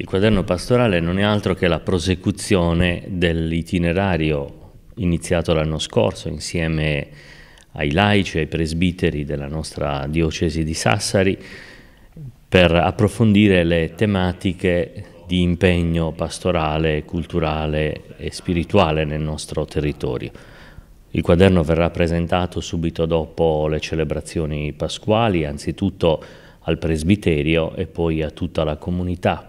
Il quaderno pastorale non è altro che la prosecuzione dell'itinerario iniziato l'anno scorso insieme ai laici, e ai presbiteri della nostra diocesi di Sassari per approfondire le tematiche di impegno pastorale, culturale e spirituale nel nostro territorio. Il quaderno verrà presentato subito dopo le celebrazioni pasquali, anzitutto al presbiterio e poi a tutta la comunità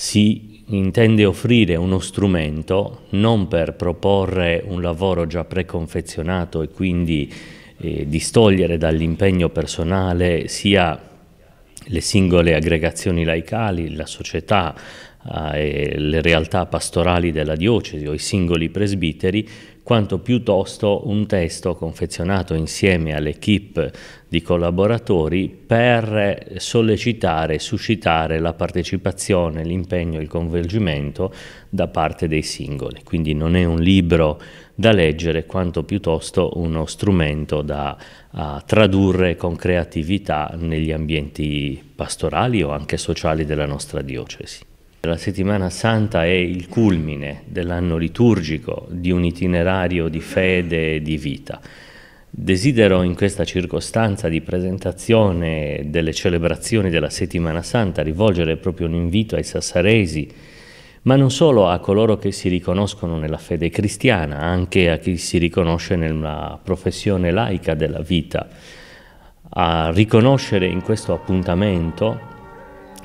si intende offrire uno strumento non per proporre un lavoro già preconfezionato e quindi eh, distogliere dall'impegno personale sia le singole aggregazioni laicali, la società, eh, le realtà pastorali della diocesi o i singoli presbiteri, quanto piuttosto un testo confezionato insieme all'equipe di collaboratori per sollecitare, suscitare la partecipazione, l'impegno, il coinvolgimento da parte dei singoli. Quindi non è un libro da leggere quanto piuttosto uno strumento da uh, tradurre con creatività negli ambienti pastorali o anche sociali della nostra diocesi. La settimana santa è il culmine dell'anno liturgico, di un itinerario di fede e di vita. Desidero in questa circostanza di presentazione delle celebrazioni della settimana santa rivolgere proprio un invito ai sassaresi, ma non solo a coloro che si riconoscono nella fede cristiana, anche a chi si riconosce nella professione laica della vita, a riconoscere in questo appuntamento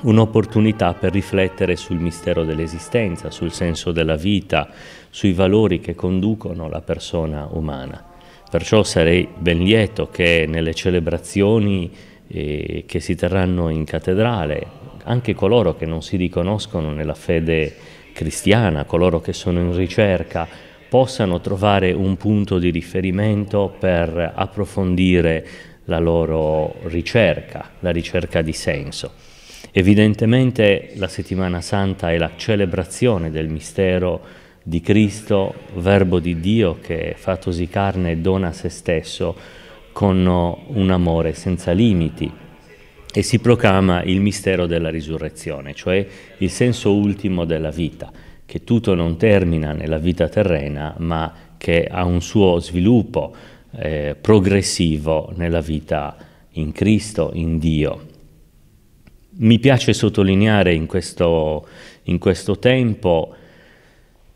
un'opportunità per riflettere sul mistero dell'esistenza, sul senso della vita, sui valori che conducono la persona umana. Perciò sarei ben lieto che nelle celebrazioni eh, che si terranno in cattedrale, anche coloro che non si riconoscono nella fede cristiana, coloro che sono in ricerca, possano trovare un punto di riferimento per approfondire la loro ricerca, la ricerca di senso. Evidentemente la settimana santa è la celebrazione del mistero di Cristo, verbo di Dio che fatosi carne e dona se stesso con un amore senza limiti e si proclama il mistero della risurrezione, cioè il senso ultimo della vita, che tutto non termina nella vita terrena, ma che ha un suo sviluppo eh, progressivo nella vita in Cristo, in Dio. Mi piace sottolineare in questo, in questo tempo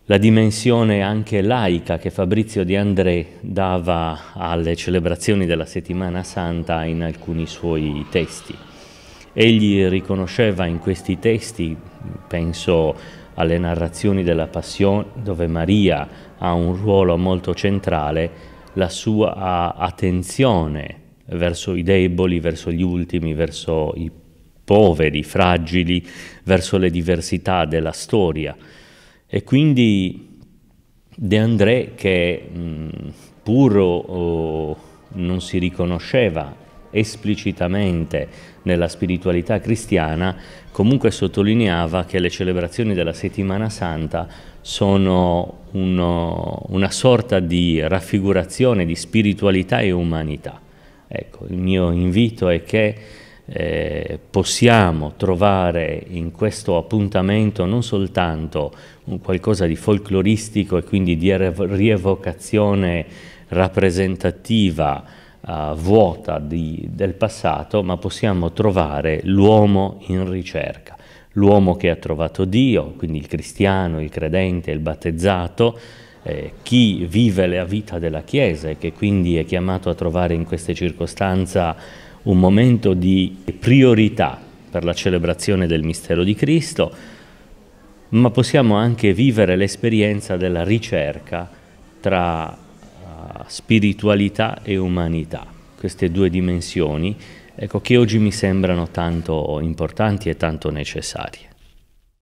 la dimensione anche laica che Fabrizio Di André dava alle celebrazioni della settimana santa in alcuni suoi testi. Egli riconosceva in questi testi, penso alle narrazioni della Passione, dove Maria ha un ruolo molto centrale, la sua attenzione verso i deboli, verso gli ultimi, verso i poveri, fragili, verso le diversità della storia. E quindi De André, che mh, pur oh, non si riconosceva esplicitamente nella spiritualità cristiana, comunque sottolineava che le celebrazioni della settimana santa sono uno, una sorta di raffigurazione di spiritualità e umanità. Ecco, il mio invito è che eh, possiamo trovare in questo appuntamento non soltanto qualcosa di folcloristico e quindi di rievocazione rappresentativa eh, vuota di, del passato, ma possiamo trovare l'uomo in ricerca. L'uomo che ha trovato Dio, quindi il cristiano, il credente, il battezzato, eh, chi vive la vita della Chiesa e che quindi è chiamato a trovare in queste circostanze un momento di priorità per la celebrazione del mistero di Cristo, ma possiamo anche vivere l'esperienza della ricerca tra eh, spiritualità e umanità, queste due dimensioni ecco, che oggi mi sembrano tanto importanti e tanto necessarie.